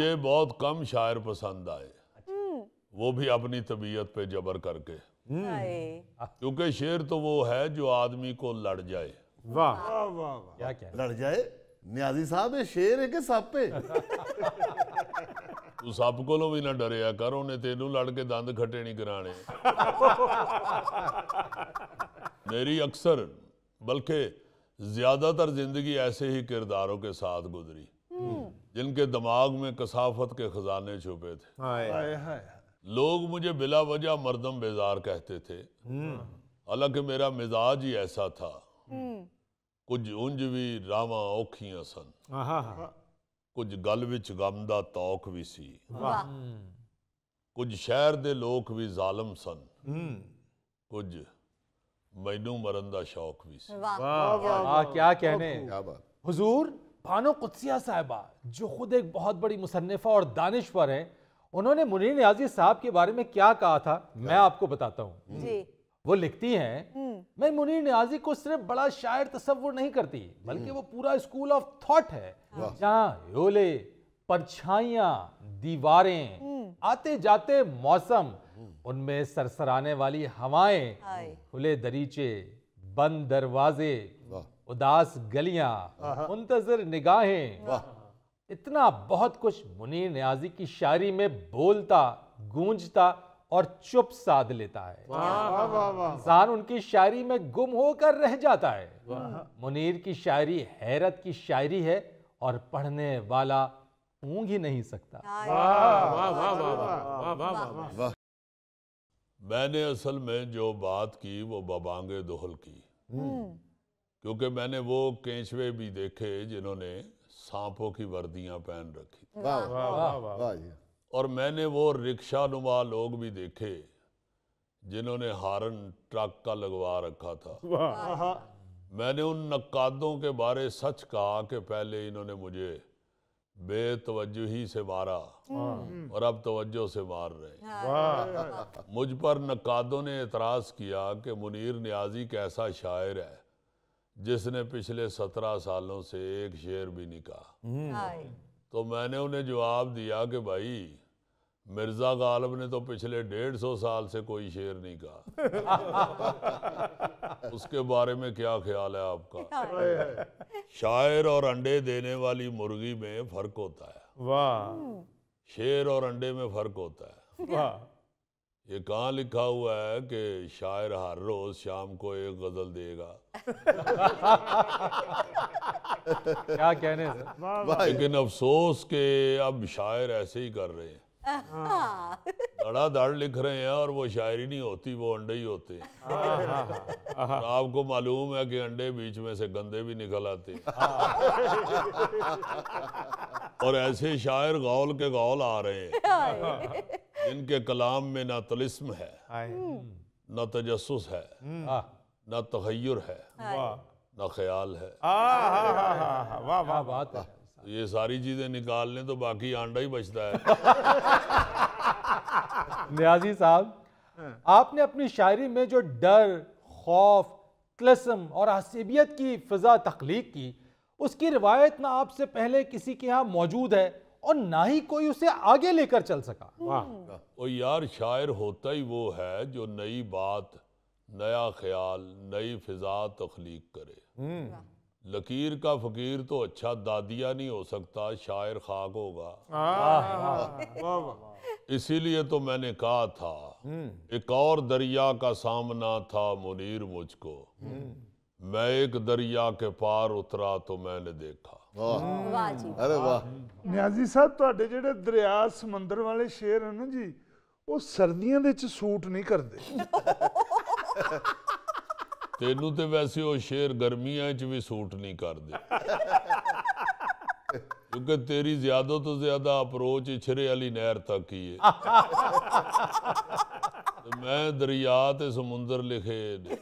मुझे बहुत कम शायर पसंद आए हम्म। वो भी अपनी तबीयत पे जबर करके हम्म। क्योंकि शेर तो वो है जो आदमी को लड़ जाए वाह वाह क्या क्या लड़ जाए न्याजी साहब ये शेर है कि सप पे ਤੂੰ ਸੱਪ ਕੋਲੋਂ ਵੀ ਨਾ ਡਰਿਆ ਕਰ ਉਹਨੇ ਤੈਨੂੰ ਲੜ ਕੇ ਦੰਦ ਖੱਟੇ ਨਹੀਂ ਕਰਾਣੇ मेरी अक्सर बल्कि ज़्यादातर ज़िंदगी ऐसे ही किरदारों के साथ गुजरी हम्म। जिनके दिमाग में कसाफत के खजाने छुपे थे आए, आए, आए। लोग मुझे बिला वजह मर्दम बेजार कहते थे हम्म। हालांकि मेरा मिजाज ही ऐसा था हम्म। कुछ उंज भी रावा औखिया सन कुछ गल विच गम दा तौक भी सी कुछ शहर दे लोग भी जालम सन हम्म। कुछ ਮੈਨੂੰ ਮਰਨ ਦਾ ਸ਼ੌਕ ਵੀ ਸੀ ਵਾਹ ਵਾਹ ਵਾਹ ਕੀ ਕਹਨੇ ਕੀ ਬਾਤ ਹਜ਼ੂਰ बानो कुत्सिया साहबा जो ख़ुद एक बहुत बड़ी मुसनफ़ा और दानश्वर है उन्होंने मुनीर न्याजी साहब के बारे में क्या कहा था मैं आपको बताता हूँ hmm. वो लिखती हैं hmm. मैं मुनीर न्याजी को सिर्फ बड़ा शायर तस्वुर नहीं करती बल्कि hmm. वो पूरा स्कूल ऑफ थॉट है जहाँ योले परछाइया दीवारें आते जाते मौसम उनमें सरसराने वाली हवाएं खुले दरीचे बंद दरवाजे उदास गलियां मुंतजर निगाहें इतना बहुत कुछ मुनीर न्याजी की शायरी में बोलता गूंजता और चुप साध लेता है इंसान उनकी शायरी में गुम होकर रह जाता है मुनीर की शायरी हैरत की शायरी है और पढ़ने वाला ऊँग ही नहीं सकता मैंने असल में जो बात की वो बबांगे दोहल की क्योंकि मैंने वो केंचवे भी देखे जिन्होंने सांपों की वर्दियां पहन रखी वाह वाह वाह और मैंने वो रिक्शा नुमा लोग भी देखे जिन्होंने हारन ट्रक का लगवा रखा था वाह मैंने उन नक्कादों के बारे सच कहा कि पहले इन्होंने मुझे ही से मारा हम्म। और अब तवज्जो से मार रहे हाँ। मुझ पर नक्कादों ने एतराज़ किया कि मुनीर न्याजी कैसा शायर है जिसने पिछले सत्रह सालों से एक शेर भी नहीं कहा हम्म। तो मैंने उन्हें जवाब दिया कि भाई मिर्जा गालब ने तो पिछले डेढ़ सौ साल से कोई शेर नहीं कहा उसके बारे में क्या ख्याल है आपका शायर और अंडे देने वाली मुर्गी में फर्क होता है वाह हम्म। शेर और अंडे में फर्क होता है वाह ये कहाँ लिखा हुआ है कि शायर हर रोज शाम को एक गजल देगा क्या कहने लेकिन अफसोस के अब शायर ऐसे ही कर रहे हैं हाँ। धड़ा धड़ लिख रहे हैं और वो शायरी नहीं होती वो अंडे ही होते हैं हाँ, हाँ, आपको मालूम है कि अंडे बीच में से गंदे भी निकल आते और ऐसे शायर गौल के गौल आ रहे हैं जिनके कलाम में ना तलिस्म है हम्म। न तजस है हम्म। हाँ। न तहैर है हाँ। न ख्याल है वाह वाह बात है ये सारी चीजें निकाल लें तो बाकी आंडा ही बचता है न्याजी साहब हाँ। आपने अपनी शायरी में जो डर खौफ तलसम और हसीबियत की फ़िज़ा तख्लीक की उसकी रिवायत ना आपसे पहले किसी के यहाँ मौजूद है और ना ही कोई उसे आगे लेकर चल सका और यार शायर होता ही वो है जो नई बात नया ख्याल नई फिजा तख्लीक करे हम्म। लकीर का फकीर तो अच्छा दादिया नहीं हो सकता शायर खाक होगा हाँ। इसीलिए तो मैंने कहा था हम्म। एक और दरिया का सामना था मुनीर मुझको हम्म। ਮੈਂ ਇੱਕ ਦਰਿਆ ਕੇ ਪਾਰ ਉਤਰਾ ਤੋ मैंने ਦੇਖਾ ਵਾਹ ਵਾਹ ਜੀ ਅਰੇ ਵਾਹ ਨਿਆਜ਼ੀ ਸਾਹਿਬ ਤੁਹਾਡੇ ਜਿਹੜੇ ਦਰਿਆ ਸਮੁੰਦਰ ਵਾਲੇ ਸ਼ੇਰ ਹਨ ਨਾ ਜੀ ਉਹ ਸਰਦੀਆਂ ਦੇ ਵਿੱਚ ਸੂਟ ਨਹੀਂ ਕਰਦੇ ਤੈਨੂੰ ਤੇ ਵੈਸੇ ਉਹ ਸ਼ੇਰ ਗਰਮੀਆਂ 'ਚ ਵੀ ਸੂਟ ਨਹੀਂ ਕਰਦੇ ਕਿਉਂਕਿ ਤੇਰੀ ਜ਼ਿਆਦਾ ਤੋਂ ਜ਼ਿਆਦਾ ਅਪਰੋਚ ਛਰੇ ਵਾਲੀ ਨਹਿਰ ਤੱਕ ਹੀ ਹੈ ਤੇ ਮੈਂ ਦਰਿਆ ਤੇ ਸਮੁੰਦਰ ਲਿਖੇ ਨੇ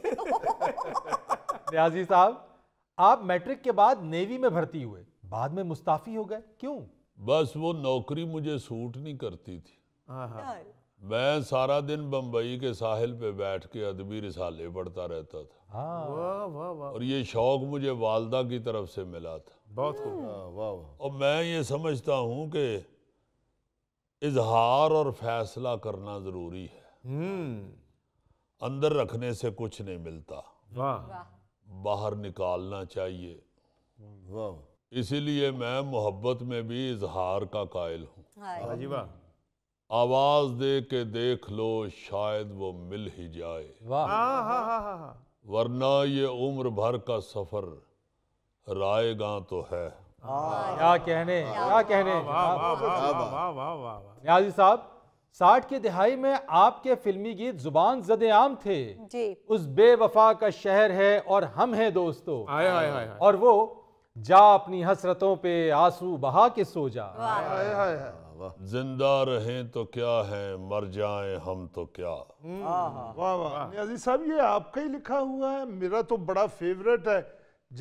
न्याजी साहब आप मैट्रिक के बाद नेवी में भर्ती हुए बाद में मुस्ताफी हो गए क्यों बस वो नौकरी मुझे सूट नहीं करती थी हाँ, हाँ। मैं सारा दिन बंबई के साहिल पे बैठ के अदबी रिसाले पढ़ता रहता था हाँ। वाह वाह वाह और ये शौक मुझे वालदा की तरफ से मिला था बहुत खूब हम्म। वाह और मैं ये समझता हूँ कि इजहार और फैसला करना ज़रूरी है हम्म। अंदर रखने से कुछ नहीं मिलता वाह बाहर निकालना चाहिए इसीलिए मैं मोहब्बत में भी इजहार का कायल हूँ हाँ आवाज दे के देख लो शायद वो मिल ही जाए हाँ, हाँ, वरना ये उम्र भर का सफर रायगा तो है क्या कहने क्या कहने साहब साठ की दिहाई में आपके फिल्मी गीत जुबान जदे आम थे जी। उस बेवफा का शहर है और हम हैं दोस्तों आए, आए, आए, और वो जा अपनी हसरतों पे आंसू बहा के सो जा जिंदा रहें तो क्या है मर जाएं हम तो क्या हम्म। वाह वाह साहब ये आपका ही लिखा हुआ है मेरा तो बड़ा फेवरेट है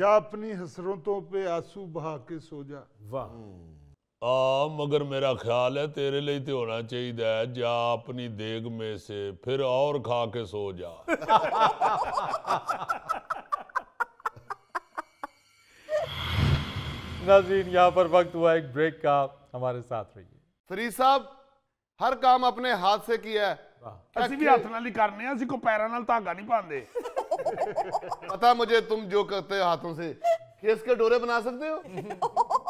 जा अपनी हसरतों पे आंसू बहा के सो जा वाह हम्म। आ मगर मेरा ख्याल है तेरे लिए तो ਹੋਣਾ ਚਾਹੀਦਾ ਹੈ ਜਾ ਆਪਣੀ ਦੇਗ ਮੇ ਸੇ ਫਿਰ ਔਰ ਖਾ ਕੇ ਸੋ नाजीन यहाँ पर वक्त हुआ एक ब्रेक का हमारे साथ रहिए फरीद साहब हर काम अपने हाथ से किया है ਅਸੀਂ ਵੀ ਹੱਥ ਨਾਲ ਹੀ ਕਰਨੇ ਆ ਅਸੀਂ ਕੋ ਪੈਰਾਂ ਨਾਲ पता मुझे तुम जो करते हो हाथों से किसके डोरे बना सकते हो